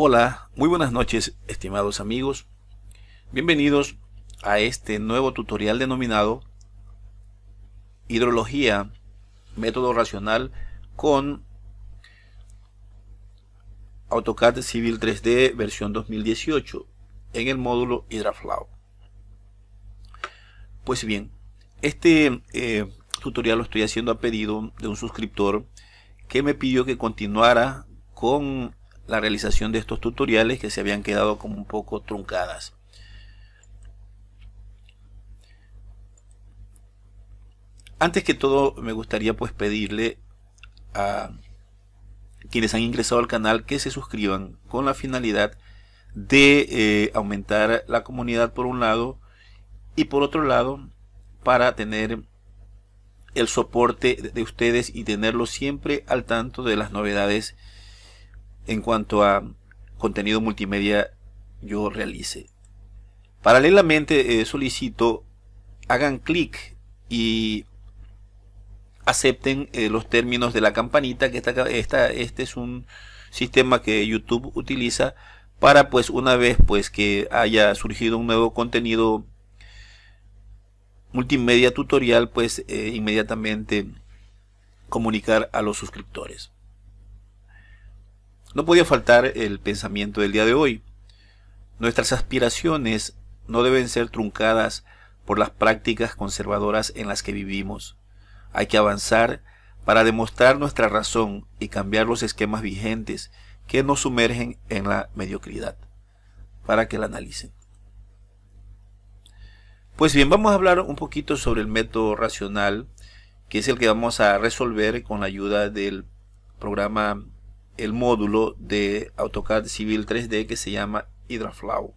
Hola, muy buenas noches estimados amigos. Bienvenidos a este nuevo tutorial denominado Hidrología, método racional con AutoCAD Civil 3D versión 2018 en el módulo HydraFlow. Pues bien, este eh, tutorial lo estoy haciendo a pedido de un suscriptor que me pidió que continuara con la realización de estos tutoriales que se habían quedado como un poco truncadas. Antes que todo me gustaría pues pedirle a quienes han ingresado al canal que se suscriban con la finalidad de eh, aumentar la comunidad por un lado y por otro lado para tener el soporte de ustedes y tenerlo siempre al tanto de las novedades en cuanto a contenido multimedia yo realice. Paralelamente eh, solicito hagan clic y acepten eh, los términos de la campanita que está, esta, este es un sistema que YouTube utiliza para pues una vez pues que haya surgido un nuevo contenido multimedia tutorial pues eh, inmediatamente comunicar a los suscriptores. No podía faltar el pensamiento del día de hoy. Nuestras aspiraciones no deben ser truncadas por las prácticas conservadoras en las que vivimos. Hay que avanzar para demostrar nuestra razón y cambiar los esquemas vigentes que nos sumergen en la mediocridad, para que la analicen. Pues bien, vamos a hablar un poquito sobre el método racional, que es el que vamos a resolver con la ayuda del programa el módulo de AutoCAD Civil 3D que se llama HydraFlow.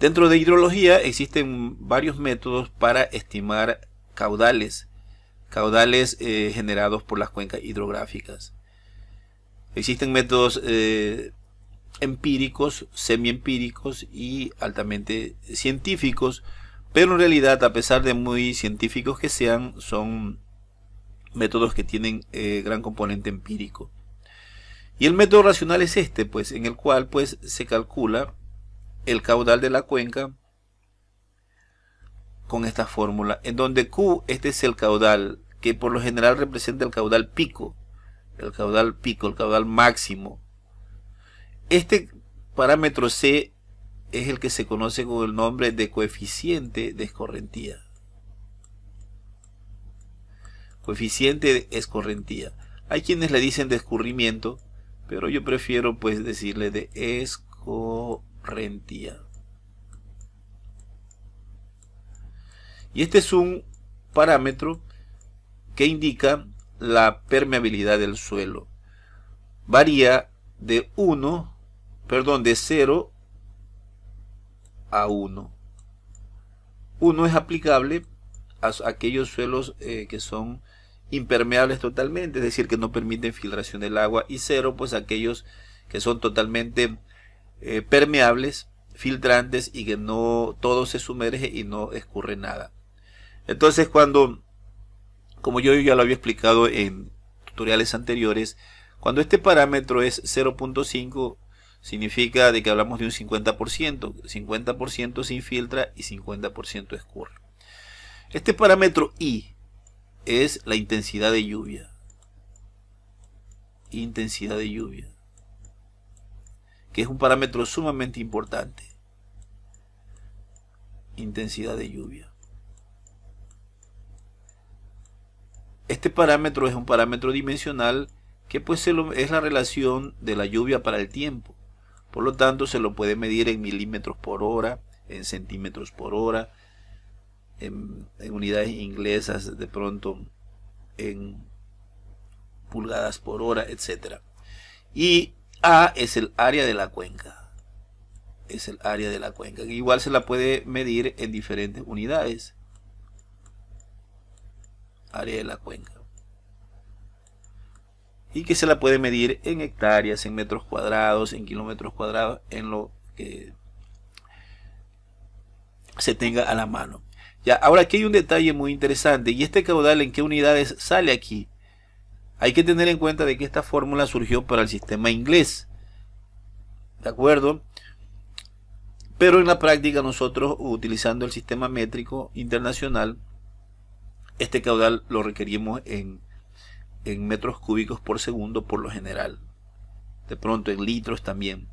Dentro de hidrología existen varios métodos para estimar caudales, caudales eh, generados por las cuencas hidrográficas. Existen métodos eh, empíricos, semiempíricos y altamente científicos, pero en realidad, a pesar de muy científicos que sean, son métodos que tienen eh, gran componente empírico. Y el método racional es este, pues, en el cual pues, se calcula el caudal de la cuenca con esta fórmula, en donde Q, este es el caudal, que por lo general representa el caudal pico, el caudal pico, el caudal máximo. Este parámetro C es el que se conoce con el nombre de coeficiente de escorrentía. Coeficiente de escorrentía, Hay quienes le dicen de escurrimiento, pero yo prefiero pues decirle de escorrentía. Y este es un parámetro que indica la permeabilidad del suelo. Varía de 1, perdón, de 0 a 1. 1 es aplicable aquellos suelos eh, que son impermeables totalmente, es decir, que no permiten filtración del agua, y cero, pues aquellos que son totalmente eh, permeables, filtrantes y que no todo se sumerge y no escurre nada. Entonces, cuando, como yo ya lo había explicado en tutoriales anteriores, cuando este parámetro es 0.5, significa de que hablamos de un 50%, 50% se infiltra y 50% escurre. Este parámetro I es la intensidad de lluvia. Intensidad de lluvia. Que es un parámetro sumamente importante. Intensidad de lluvia. Este parámetro es un parámetro dimensional que pues es la relación de la lluvia para el tiempo. Por lo tanto, se lo puede medir en milímetros por hora, en centímetros por hora, en, unidades inglesas, de pronto en pulgadas por hora, etcétera... Y A es el área de la cuenca. Es el área de la cuenca. Igual se la puede medir en diferentes unidades. Área de la cuenca. Y que se la puede medir en hectáreas, en metros cuadrados, en kilómetros cuadrados, en lo que se tenga a la mano. Ya, ahora aquí hay un detalle muy interesante y este caudal en qué unidades sale aquí. Hay que tener en cuenta de que esta fórmula surgió para el sistema inglés. ¿De acuerdo? Pero en la práctica nosotros utilizando el sistema métrico internacional, este caudal lo requerimos en, en metros cúbicos por segundo por lo general. De pronto en litros también.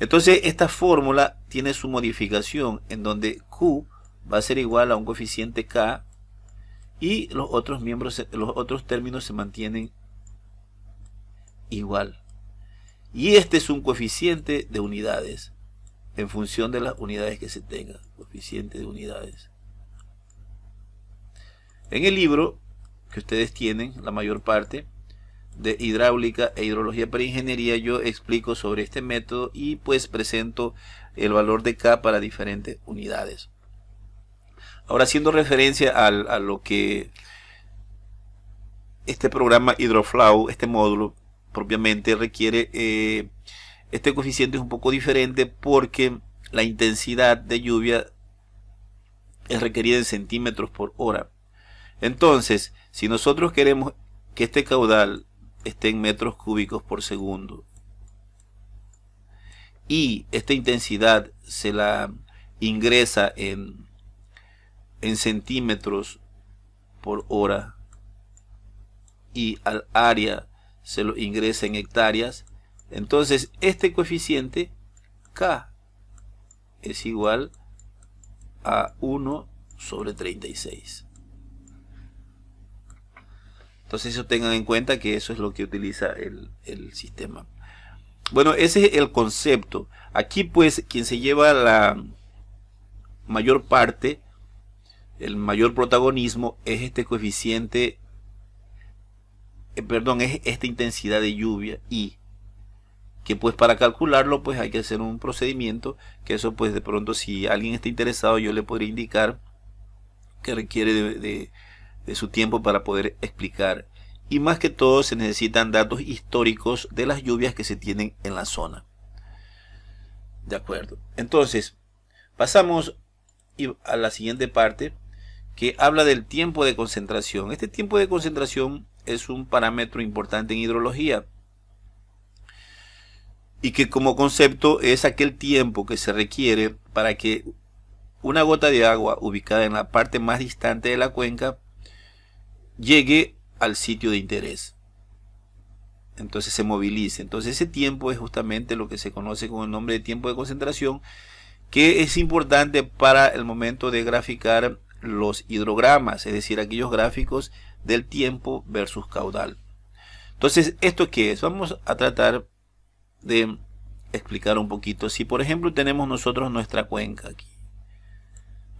Entonces esta fórmula tiene su modificación en donde Q va a ser igual a un coeficiente k y los otros miembros los otros términos se mantienen igual y este es un coeficiente de unidades en función de las unidades que se tenga coeficiente de unidades en el libro que ustedes tienen la mayor parte de hidráulica e hidrología para ingeniería yo explico sobre este método y pues presento el valor de K para diferentes unidades Ahora, haciendo referencia a, lo que este programa Hydroflow, este módulo propiamente requiere, eh, este coeficiente es un poco diferente porque la intensidad de lluvia es requerida en centímetros por hora. Entonces, si nosotros queremos que este caudal esté en metros cúbicos por segundo y esta intensidad se la ingresa en en centímetros por hora y al área se lo ingresa en hectáreas, entonces este coeficiente K es igual a 1 sobre 36. Entonces eso tengan en cuenta que eso es lo que utiliza el, el sistema. Bueno, ese es el concepto. Aquí pues quien se lleva la mayor parte el mayor protagonismo es este coeficiente, eh, perdón, es esta intensidad de lluvia y que pues para calcularlo pues hay que hacer un procedimiento que eso pues de pronto si alguien está interesado yo le podría indicar que requiere de su tiempo para poder explicar y más que todo se necesitan datos históricos de las lluvias que se tienen en la zona de acuerdo entonces pasamos a la siguiente parte que habla del tiempo de concentración. Este tiempo de concentración es un parámetro importante en hidrología y que como concepto es aquel tiempo que se requiere para que una gota de agua ubicada en la parte más distante de la cuenca llegue al sitio de interés. Entonces se movilice. Entonces ese tiempo es justamente lo que se conoce con el nombre de tiempo de concentración, que es importante para el momento de graficar los hidrogramas, es decir, aquellos gráficos del tiempo versus caudal. Entonces, ¿esto qué es? Vamos a tratar de explicar un poquito. Si, por ejemplo, tenemos nosotros nuestra cuenca aquí.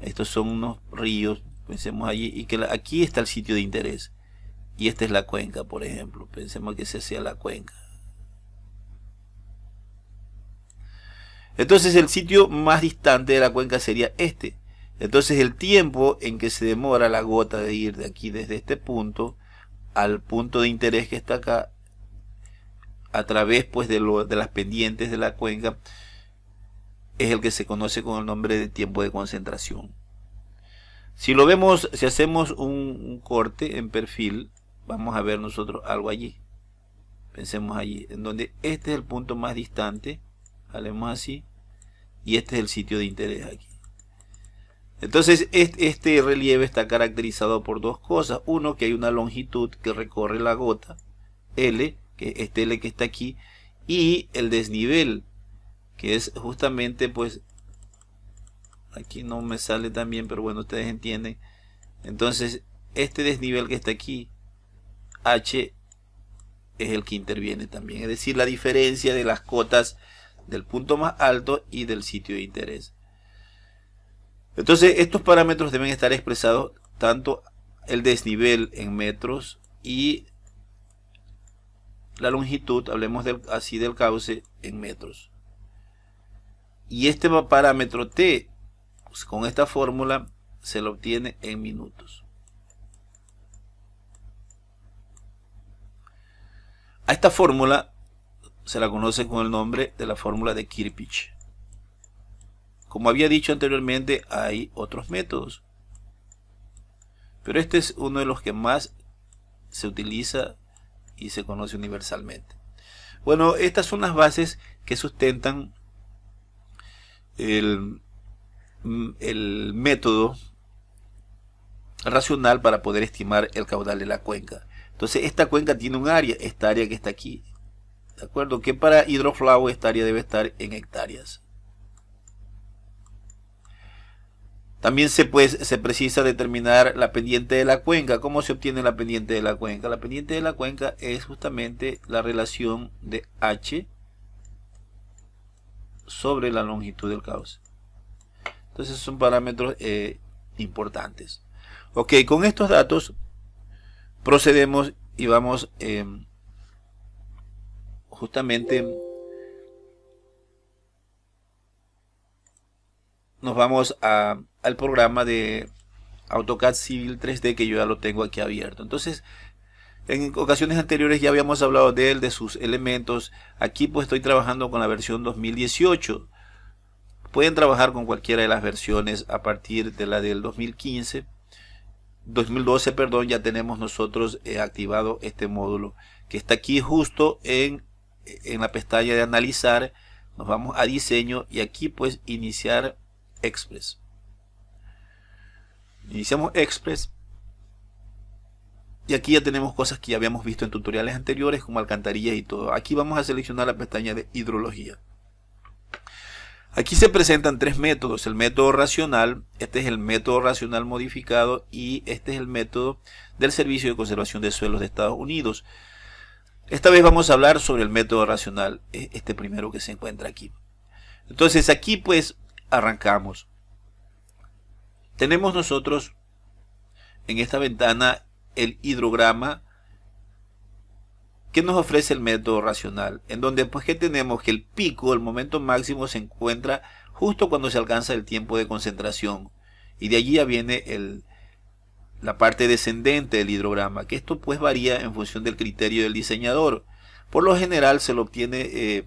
Estos son unos ríos, pensemos allí, y que aquí está el sitio de interés. Y esta es la cuenca, por ejemplo. Pensemos que esa sea la cuenca. Entonces el sitio más distante de la cuenca sería este. Entonces el tiempo en que se demora la gota de ir de aquí desde este punto al punto de interés que está acá, a través pues de, las pendientes de la cuenca, es el que se conoce con el nombre de tiempo de concentración. Si lo vemos, si hacemos un, corte en perfil, vamos a ver nosotros algo allí. Pensemos allí, en donde este es el punto más distante, jalemos así, y este es el sitio de interés aquí. Entonces, este relieve está caracterizado por dos cosas. Uno, que hay una longitud que recorre la gota, L, que es este L que está aquí, y el desnivel, que es justamente, pues, aquí no me sale tan bien, pero bueno, ustedes entienden. Entonces, este desnivel que está aquí, H, es el que interviene también. Es decir, la diferencia de las cotas del punto más alto y del sitio de interés. Entonces, estos parámetros deben estar expresados tanto el desnivel en metros y la longitud, hablemos del, así del cauce, en metros. Y este parámetro T, pues, con esta fórmula, se lo obtiene en minutos. A esta fórmula se la conoce con el nombre de la fórmula de Kirpich. Como había dicho anteriormente, hay otros métodos. Pero este es uno de los que más se utiliza y se conoce universalmente. Bueno, estas son las bases que sustentan el, método racional para poder estimar el caudal de la cuenca. Entonces, esta cuenca tiene un área, esta área que está aquí. ¿De acuerdo? Que para hidroflavo esta área debe estar en hectáreas. También se, pues, se precisa determinar la pendiente de la cuenca. ¿Cómo se obtiene la pendiente de la cuenca? La pendiente de la cuenca es justamente la relación de H sobre la longitud del cauce. Entonces son parámetros eh, importantes. Ok, con estos datos procedemos y vamos em, justamente nos vamos a al programa de AutoCAD Civil 3D que yo ya lo tengo aquí abierto. Entonces, en ocasiones anteriores ya habíamos hablado de él, de sus elementos. Aquí pues estoy trabajando con la versión 2018. Pueden trabajar con cualquiera de las versiones a partir de la del 2015. 2012, perdón, ya tenemos nosotros eh, activado este módulo que está aquí justo en, en la pestaña de analizar. Nos vamos a diseño y aquí pues iniciar Express. Iniciamos Express. Y aquí ya tenemos cosas que ya habíamos visto en tutoriales anteriores como alcantarillas y todo. Aquí vamos a seleccionar la pestaña de hidrología. Aquí se presentan tres métodos, el método racional, este es el método racional modificado y este es el método del Servicio de Conservación de Suelos de Estados Unidos. Esta vez vamos a hablar sobre el método racional, e-, este primero que se encuentra aquí. Entonces aquí pues arrancamos. Tenemos nosotros en esta ventana el hidrograma que nos ofrece el método racional, en donde pues que tenemos que el pico, el momento máximo se encuentra justo cuando se alcanza el tiempo de concentración y de allí ya viene el, la parte descendente del hidrograma, que esto pues varía en función del criterio del diseñador. Por lo general se lo obtiene eh,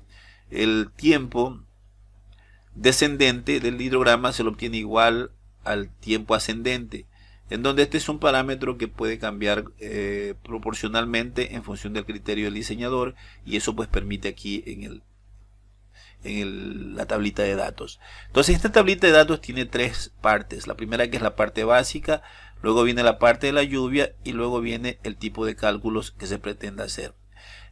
el tiempo descendente del hidrograma, se lo obtiene igual al tiempo ascendente, en donde este es un parámetro que puede cambiar eh, proporcionalmente en función del criterio del diseñador y eso pues permite aquí en el en la tablita de datos. Entonces esta tablita de datos tiene tres partes. La primera que es la parte básica, luego viene la parte de la lluvia y luego viene el tipo de cálculos que se pretende hacer.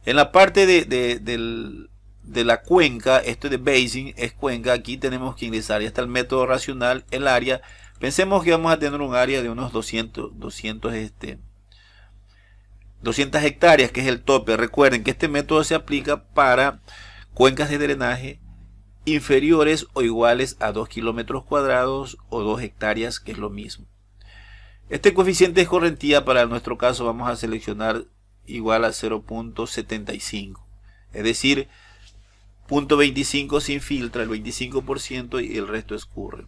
En la parte de, la cuenca, esto de basing es cuenca, aquí tenemos que ingresar ya está el método racional, el área, Pensemos que vamos a tener un área de unos 200, 200, este, 200 hectáreas, que es el tope. Recuerden que este método se aplica para cuencas de drenaje inferiores o iguales a 2 kilómetros cuadrados o 2 hectáreas, que es lo mismo. Este coeficiente de correntía para nuestro caso vamos a seleccionar igual a 0.75. Es decir, 0.25 se filtra, el 25% y el resto escurre.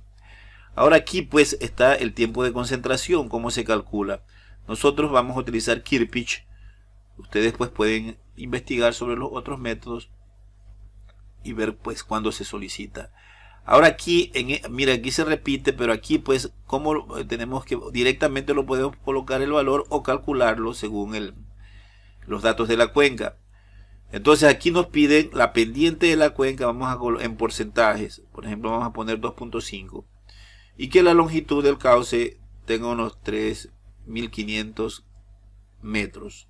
Ahora aquí pues está el tiempo de concentración, cómo se calcula. Nosotros vamos a utilizar Kirpich. Ustedes pues pueden investigar sobre los otros métodos y ver pues cuándo se solicita. Ahora aquí, en, e, mira, aquí se repite, pero aquí pues como eh, tenemos que directamente lo podemos colocar el valor o calcularlo según el, los datos de la cuenca. Entonces aquí nos piden la pendiente de la cuenca, vamos a en porcentajes. Por ejemplo, vamos a poner 2.5 y que la longitud del cauce tenga unos 3.500 metros.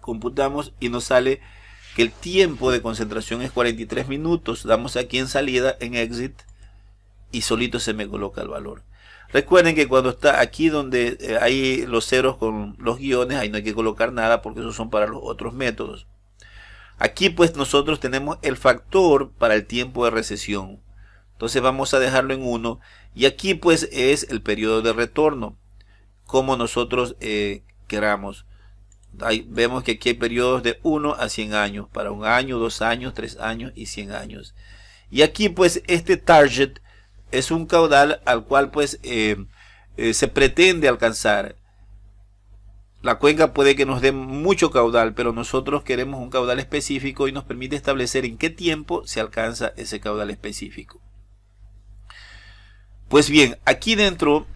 Computamos y nos sale que el tiempo de concentración es 43 minutos. Damos aquí en salida, en exit, y solito se me coloca el valor. Recuerden que cuando está aquí donde eh, hay los ceros con los guiones, ahí no hay que colocar nada porque esos son para los otros métodos. Aquí pues nosotros tenemos el factor para el tiempo de recesión. Entonces vamos a dejarlo en 1 y aquí pues es el periodo de retorno, como nosotros eh, queramos. Ahí vemos que aquí hay periodos de 1 a 100 años, para un año, dos años, tres años y 100 años. Y aquí pues este target es un caudal al cual pues eh, eh, se pretende alcanzar. La cuenca puede que nos dé mucho caudal, pero nosotros queremos un caudal específico y nos permite establecer en qué tiempo se alcanza ese caudal específico. Pues bien, aquí dentro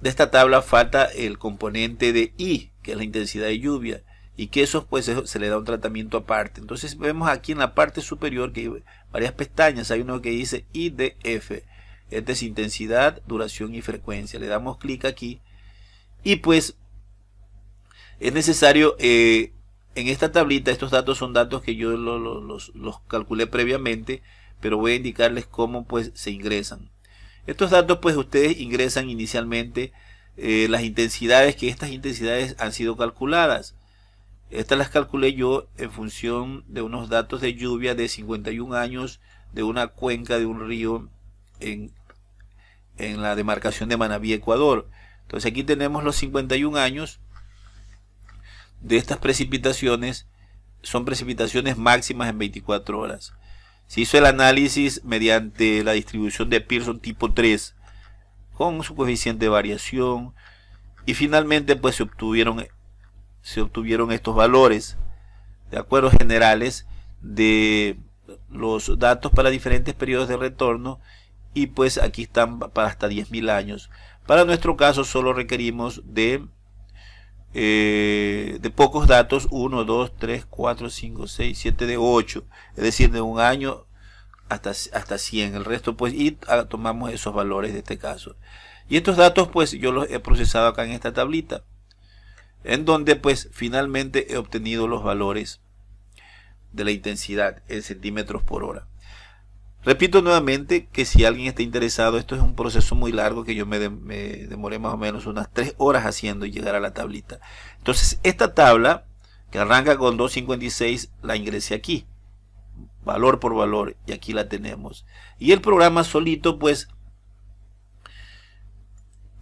de esta tabla falta el componente de I, que es la intensidad de lluvia, y que eso pues se le da un tratamiento aparte. Entonces vemos aquí en la parte superior que hay varias pestañas, hay uno que dice IDF, Este es intensidad, duración y frecuencia. Le damos clic aquí y pues es necesario eh, en esta tablita, estos datos son datos que yo los, calculé previamente, pero voy a indicarles cómo pues se ingresan. Estos datos pues ustedes ingresan inicialmente eh, las intensidades, que estas intensidades han sido calculadas. Estas las calculé yo en función de unos datos de lluvia de 51 años de una cuenca de un río en, en la demarcación de Manabí, Ecuador. Entonces aquí tenemos los 51 años de estas precipitaciones. Son precipitaciones máximas en 24 horas. Se hizo el análisis mediante la distribución de Pearson tipo 3 con su coeficiente de variación y finalmente pues se obtuvieron, se obtuvieron estos valores de acuerdos generales de los datos para diferentes periodos de retorno y pues aquí están para hasta 10.000 años. Para nuestro caso solo requerimos de eh, de pocos datos, 1, 2, 3, 4, 5, 6, 7, de 8, es decir, de un año hasta, hasta 100, el resto pues, y ah, tomamos esos valores de este caso. Y estos datos pues yo los he procesado acá en esta tablita, en donde pues finalmente he obtenido los valores de la intensidad en centímetros por hora. Repito nuevamente que si alguien está interesado, esto es un proceso muy largo que yo me, demoré más o menos unas 3 horas haciendo llegar a la tablita. Entonces, esta tabla que arranca con 256 la ingresé aquí, valor por valor, y aquí la tenemos. Y el programa solito, pues,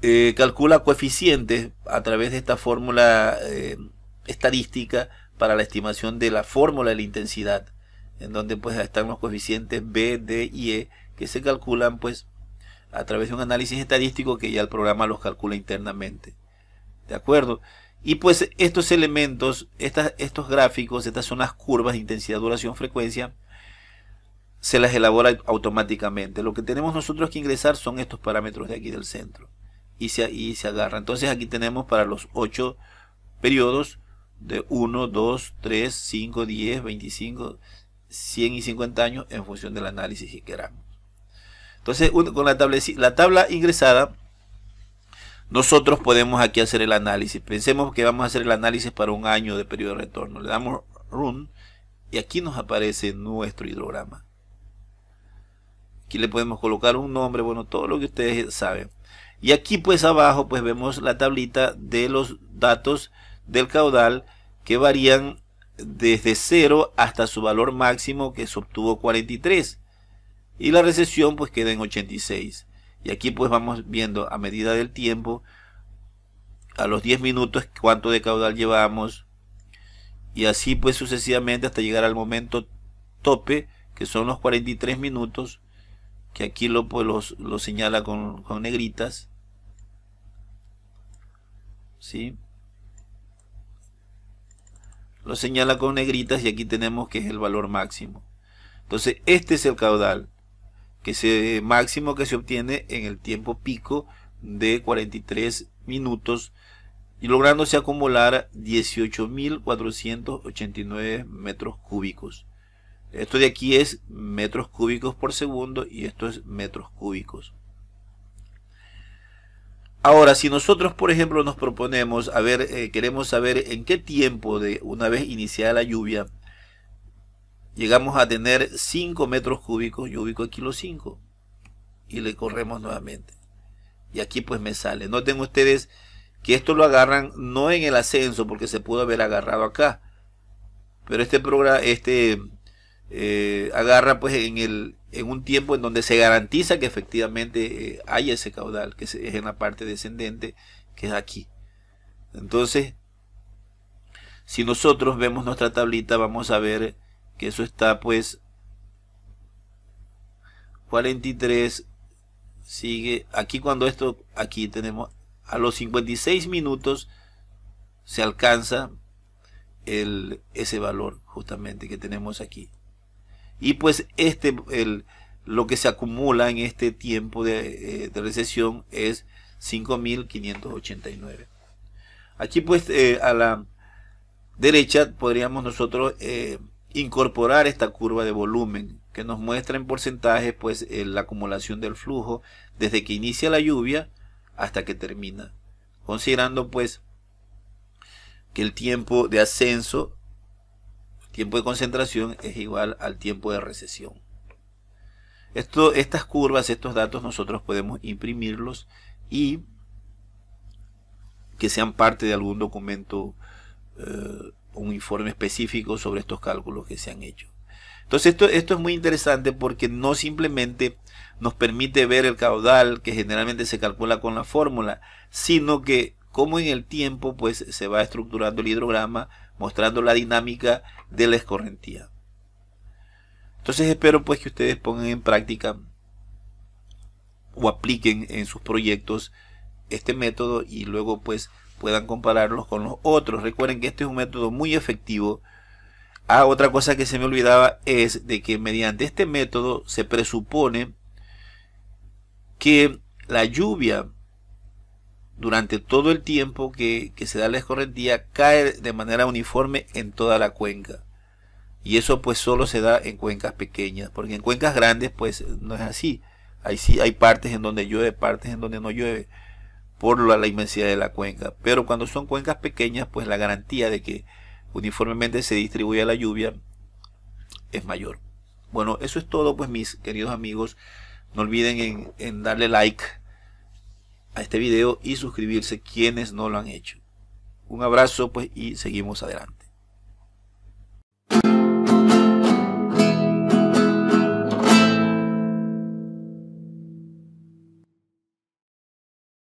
eh, calcula coeficientes a través de esta fórmula eh, estadística para la estimación de la fórmula de la intensidad en donde pues están los coeficientes B, D y E que se calculan pues a través de un análisis estadístico que ya el programa los calcula internamente. ¿De acuerdo? Y pues estos elementos, estos gráficos, estas son las curvas de intensidad, duración, frecuencia, se las elabora automáticamente. Lo que tenemos nosotros que ingresar son estos parámetros de aquí del centro. Y se, y se agarra. Entonces aquí tenemos para los 8 periodos de 1, 2, 3, 5, 10, 25, 100 y 50 años en función del análisis que queramos. Entonces, con la tabla, la tabla ingresada, nosotros podemos aquí hacer el análisis. Pensemos que vamos a hacer el análisis para un año de periodo de retorno. Le damos run y aquí nos aparece nuestro hidrograma. Aquí le podemos colocar un nombre, bueno, todo lo que ustedes saben. Y aquí pues abajo pues vemos la tablita de los datos del caudal que varían desde cero hasta su valor máximo que se obtuvo 43 y la recesión pues queda en 86 y aquí pues vamos viendo a medida del tiempo a los 10 minutos cuánto de caudal llevamos y así pues sucesivamente hasta llegar al momento tope que son los 43 minutos que aquí lo, pues, lo señala con, con negritas ¿sí? lo señala con negritas y aquí tenemos que es el valor máximo. Entonces, este es el caudal que se, máximo que se obtiene en el tiempo pico de 43 minutos y lográndose acumular 18.489 metros cúbicos. Esto de aquí es metros cúbicos por segundo y esto es metros cúbicos. Ahora, si nosotros, por ejemplo, nos proponemos, a ver, eh, queremos saber en qué tiempo de una vez iniciada la lluvia, llegamos a tener 5 metros cúbicos, yo ubico aquí los 5 y le corremos nuevamente. Y aquí pues me sale. Noten ustedes que esto lo agarran no en el ascenso, porque se pudo haber agarrado acá. Pero este programa, este eh, agarra pues en el, en un tiempo en donde se garantiza que efectivamente eh, haya ese caudal, que es en la parte descendente, que es aquí. Entonces, si nosotros vemos nuestra tablita, vamos a ver que eso está pues 43, sigue, aquí cuando esto, aquí tenemos, a los 56 minutos se alcanza el, ese valor justamente que tenemos aquí. Y pues este, el, lo que se acumula en este tiempo de, eh, recesión es 5.589. Aquí pues eh, a la derecha podríamos nosotros eh, incorporar esta curva de volumen que nos muestra en porcentaje pues la acumulación del flujo desde que inicia la lluvia hasta que termina. Considerando pues que el tiempo de ascenso tiempo de concentración es igual al tiempo de recesión. estas curvas, estos datos nosotros podemos imprimirlos y que sean parte de algún documento, eh, un informe específico sobre estos cálculos que se han hecho. Entonces esto es muy interesante porque no simplemente nos permite ver el caudal que generalmente se calcula con la fórmula, sino que cómo en el tiempo pues se va estructurando el hidrograma mostrando la dinámica de la escorrentía. Entonces espero pues que ustedes pongan en práctica o apliquen en sus proyectos este método y luego pues puedan compararlos con los otros. Recuerden que este es un método muy efectivo. Ah, otra cosa que se me olvidaba es de que mediante este método se presupone que la lluvia durante todo el tiempo que, se da la escorrentía cae de manera uniforme en toda la cuenca. Y eso pues solo se da en cuencas pequeñas, porque en cuencas grandes pues no es así. Ahí sí hay partes en donde llueve, partes en donde no llueve, por la, inmensidad de la cuenca. Pero cuando son cuencas pequeñas, pues la garantía de que uniformemente se distribuya la lluvia es mayor. Bueno, eso es todo pues mis queridos amigos. No olviden en darle like a este video y suscribirse quienes no lo han hecho. Un abrazo pues y seguimos adelante.